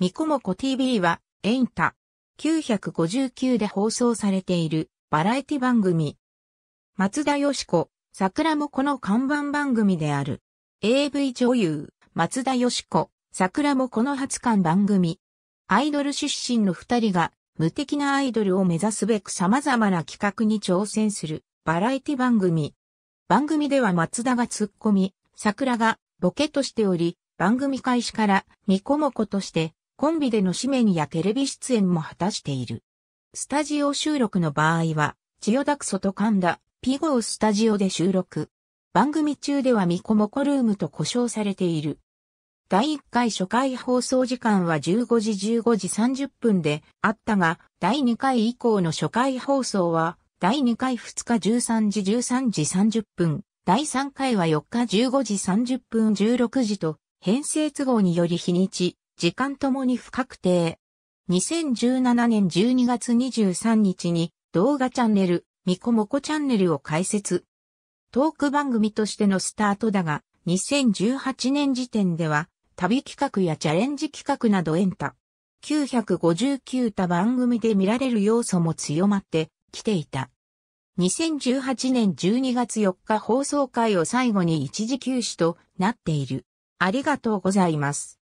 みこもこ TV は、エンタ、959で放送されている、バラエティ番組。松田よし子、桜もこの看板番組である。AV 女優、松田よし子、桜もこの初間番組。アイドル出身の二人が、無敵なアイドルを目指すべく様々な企画に挑戦する、バラエティ番組。番組では松田が突っ込み、桜がボケとしており、番組開始から、みこもことして、コンビでの紙面やテレビ出演も果たしている。スタジオ収録の場合は、千代田区外神田、ピゴースタジオで収録。番組中ではミコモコルームと呼称されている。第1回初回放送時間は15時15時30分であったが、第2回以降の初回放送は、第2回2日13時13時30分、第3回は4日15時30分16時と、編成都合により日にち、時間ともに不確定。2017年12月23日に動画チャンネル、みこもこチャンネルを開設。トーク番組としてのスタートだが、2018年時点では、旅企画やチャレンジ企画などエンタ。959た番組で見られる要素も強まってきていた。2018年12月4日放送回を最後に一時休止となっている。ありがとうございます。